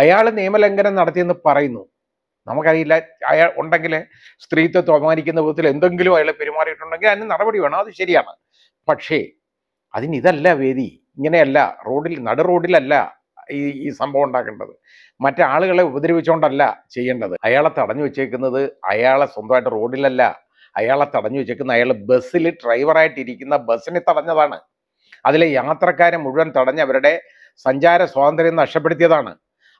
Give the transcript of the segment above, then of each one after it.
അയാൾ നിയമലംഘനം നടത്തിയെന്ന് പറയുന്നു നമുക്കറിയില്ല അയാൾ ഉണ്ടെങ്കിൽ സ്ത്രീത്വത്തെ അപമാനിക്കുന്ന വിധത്തിൽ എന്തെങ്കിലും അയാൾ പെരുമാറിയിട്ടുണ്ടെങ്കിൽ അതിന് നടപടി വേണം അത് ശരിയാണ് പക്ഷേ ഇതല്ല വേദി ഇങ്ങനെയല്ല റോഡിൽ നട റോഡിലല്ല ഈ ഈ സംഭവം ഉണ്ടാക്കേണ്ടത് മറ്റാളുകളെ ഉപദ്രവിച്ചുകൊണ്ടല്ല ചെയ്യേണ്ടത് അയാളെ തടഞ്ഞു വെച്ചേക്കുന്നത് അയാളെ സ്വന്തമായിട്ട് റോഡിലല്ല അയാളെ തടഞ്ഞു വെച്ചേക്കുന്ന അയാൾ ബസ്സിൽ ഡ്രൈവറായിട്ടിരിക്കുന്ന ബസ്സിനെ തടഞ്ഞതാണ് അതിലെ യാത്രക്കാരെ മുഴുവൻ തടഞ്ഞ് അവരുടെ സഞ്ചാര സ്വാതന്ത്ര്യം നഷ്ടപ്പെടുത്തിയതാണ്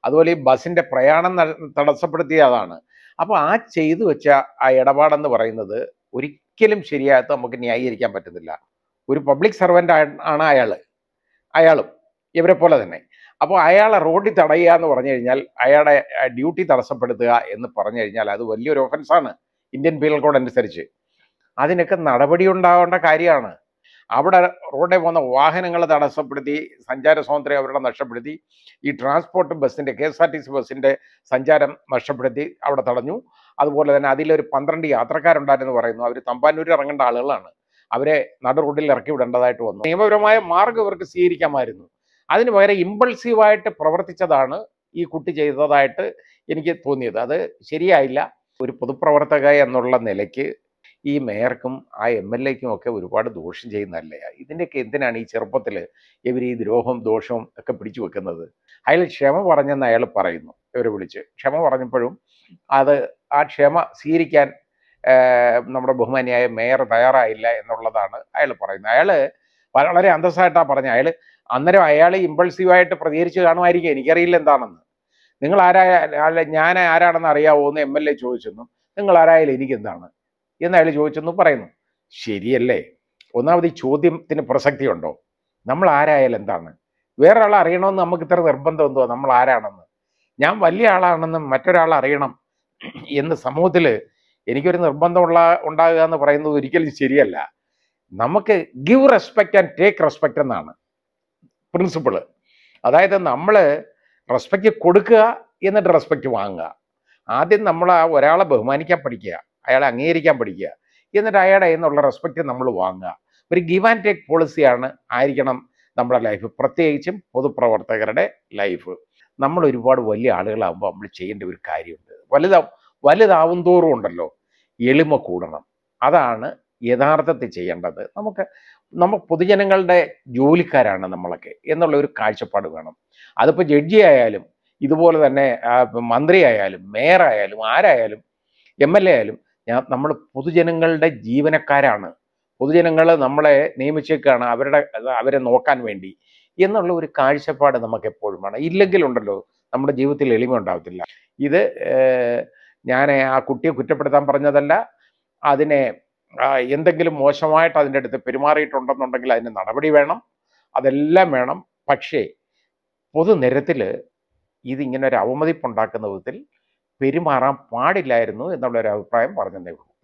അതുപോലെ ഈ ബസ്സിൻ്റെ പ്രയാണം തടസ്സപ്പെടുത്തിയ അതാണ് അപ്പോൾ ആ ചെയ്തു വെച്ച ആ ഇടപാടെന്ന് പറയുന്നത് ഒരിക്കലും ശരിയായിട്ട് നമുക്ക് ന്യായീകരിക്കാൻ പറ്റുന്നില്ല ഒരു പബ്ലിക് സർവൻ്റ് ആണ് അയാൾ അയാളും ഇവരെ പോലെ തന്നെ അപ്പോൾ അയാളെ റോഡിൽ തടയുക എന്ന് പറഞ്ഞു കഴിഞ്ഞാൽ അയാളെ ഡ്യൂട്ടി തടസ്സപ്പെടുത്തുക എന്ന് പറഞ്ഞു കഴിഞ്ഞാൽ അത് വലിയൊരു ഒഫൻസാണ് ഇന്ത്യൻ പീനൽ കോഡ് അനുസരിച്ച് അതിനൊക്കെ നടപടി ഉണ്ടാവേണ്ട കാര്യമാണ് അവിടെ റോഡിൽ പോകുന്ന വാഹനങ്ങൾ തടസ്സപ്പെടുത്തി സഞ്ചാര സ്വാതന്ത്ര്യം അവരുടെ നഷ്ടപ്പെടുത്തി ഈ ട്രാൻസ്പോർട്ട് ബസ്സിൻ്റെ K S R T C ബസ്സിൻ്റെ സഞ്ചാരം നഷ്ടപ്പെടുത്തി അവിടെ തടഞ്ഞു അതുപോലെ തന്നെ അതിലൊരു പന്ത്രണ്ട് യാത്രക്കാരുണ്ടായിരുന്നു പറയുന്നു അവർ തമ്പാനൂരിൽ ഇറങ്ങേണ്ട ആളുകളാണ് അവരെ നട റോഡിൽ ഇറക്കി വിടേണ്ടതായിട്ട് വന്നു നിയമപരമായ മാർഗം ഇവർക്ക് സ്വീകരിക്കാമായിരുന്നു അതിന് പകരം ഇമ്പൾസീവായിട്ട് പ്രവർത്തിച്ചതാണ് ഈ കുട്ടി ചെയ്തതായിട്ട് എനിക്ക് തോന്നിയത് അത് ശരിയായില്ല ഒരു പൊതുപ്രവർത്തക എന്നുള്ള നിലയ്ക്ക് ഈ മേയർക്കും ആ എം എൽ എക്കും ഒക്കെ ഒരുപാട് ദോഷം ചെയ്യുന്നതല്ലേ ഇതിൻ്റെയൊക്കെ എന്തിനാണ് ഈ ചെറുപ്പത്തിൽ ഇവർ ഈ ദ്രോഹം ദോഷവും ഒക്കെ പിടിച്ചു വെക്കുന്നത് അയാൾ ക്ഷമ പറഞ്ഞെന്ന് അയാൾ പറയുന്നു ഇവരെ വിളിച്ച് ക്ഷമ പറഞ്ഞപ്പോഴും അത് ആ ക്ഷമ സ്വീകരിക്കാൻ നമ്മുടെ ബഹുമാനിയായ മേയർ തയ്യാറായില്ല എന്നുള്ളതാണ് അയാൾ പറയുന്നത് അയാൾ വളരെ അന്തസ്സായിട്ടാണ് പറഞ്ഞത് അയാൾ അന്നേരം അയാൾ ഇമ്പൾസീവായിട്ട് പ്രതികരിച്ച് കാണുമായിരിക്കും എനിക്കറിയില്ല എന്താണെന്ന് നിങ്ങൾ ആരായ ഞാൻ ആരാണെന്ന് അറിയാവോ എന്ന് എം എൽ എ ചോദിച്ചെന്നും നിങ്ങൾ ആരായാലും എനിക്കെന്താണ് എന്ന് അയാൾ ചോദിച്ചെന്ന് പറയുന്നു ശരിയല്ലേ ഒന്നാമത് ഈ ചോദ്യത്തിന് പ്രസക്തിയുണ്ടോ നമ്മൾ ആരായാലും എന്താണ് വേറൊരാളെ അറിയണമെന്ന് നമുക്ക് ഇത്ര നിർബന്ധം എന്തോ നമ്മൾ ആരാണെന്ന് ഞാൻ വലിയ ആളാണെന്നും മറ്റൊരാൾ അറിയണം എന്ന് സമൂഹത്തിൽ എനിക്കൊരു നിർബന്ധമുള്ള ഉണ്ടാകുക എന്ന് പറയുന്നത് ഒരിക്കലും ശരിയല്ല നമുക്ക് give respect and take respect എന്നാണ് പ്രിൻസിപ്പിള് അതായത് നമ്മൾ റെസ്പെക്റ്റ് കൊടുക്കുക എന്നിട്ട് റെസ്പെക്റ്റ് വാങ്ങുക ആദ്യം നമ്മൾ ആ ഒരാളെ ബഹുമാനിക്കാൻ പഠിക്കുക അയാളെ അംഗീകരിക്കാൻ പഠിക്കുക എന്നിട്ട് അയാളുടെ എന്നുള്ള റെസ്പെക്റ്റ് നമ്മൾ വാങ്ങുക ഒരു ഗിവ് ആൻഡ് ടേക്ക് പോളിസിയാണ് ആയിരിക്കണം നമ്മുടെ ലൈഫ് പ്രത്യേകിച്ചും പൊതുപ്രവർത്തകരുടെ ലൈഫ് നമ്മൾ ഒരുപാട് വലിയ ആളുകളാകുമ്പോൾ നമ്മൾ ചെയ്യേണ്ട ഒരു കാര്യമുണ്ട് വലുതാ വലുതാവും തോറും ഉണ്ടല്ലോ എളിമ കൂടണം അതാണ് യഥാർത്ഥത്തിൽ ചെയ്യേണ്ടത് നമുക്ക് നമ്മൾ പൊതുജനങ്ങളുടെ ജോലിക്കാരാണ് നമ്മളൊക്കെ എന്നുള്ള ഒരു കാഴ്ചപ്പാട് വേണം അതിപ്പോൾ ജഡ്ജി ആയാലും ഇതുപോലെ തന്നെ മന്ത്രി ആയാലും മേയറായാലും ആരായാലും എം എൽ എ ആയാലും ഞാൻ നമ്മൾ പൊതുജനങ്ങളുടെ ജീവനക്കാരാണ് പൊതുജനങ്ങൾ നമ്മളെ നിയമിച്ചേക്കാണ് അവരുടെ അവരെ നോക്കാൻ വേണ്ടി എന്നുള്ള ഒരു കാഴ്ചപ്പാട് നമുക്ക് എപ്പോഴും വേണം ഇല്ലെങ്കിലുണ്ടല്ലോ നമ്മുടെ ജീവിതത്തിൽ എളിമ ഉണ്ടാവത്തില്ല ഇത് ഞാൻ ആ കുട്ടിയെ കുറ്റപ്പെടുത്താൻ പറഞ്ഞതല്ല അതിനെ എന്തെങ്കിലും മോശമായിട്ട് അതിൻ്റെ അടുത്ത് പെരുമാറിയിട്ടുണ്ടെന്നുണ്ടെങ്കിൽ അതിന് നടപടി വേണം അതെല്ലാം വേണം പക്ഷേ പൊതുനിരത്തിൽ ഇതിങ്ങനെ ഒരു അവമതിപ്പുണ്ടാക്കുന്ന വിധത്തിൽ പെരുമാറാൻ പാടില്ലായിരുന്നു എന്നുള്ള ഒരു അഭിപ്രായം പറഞ്ഞതേ ഉള്ളൂ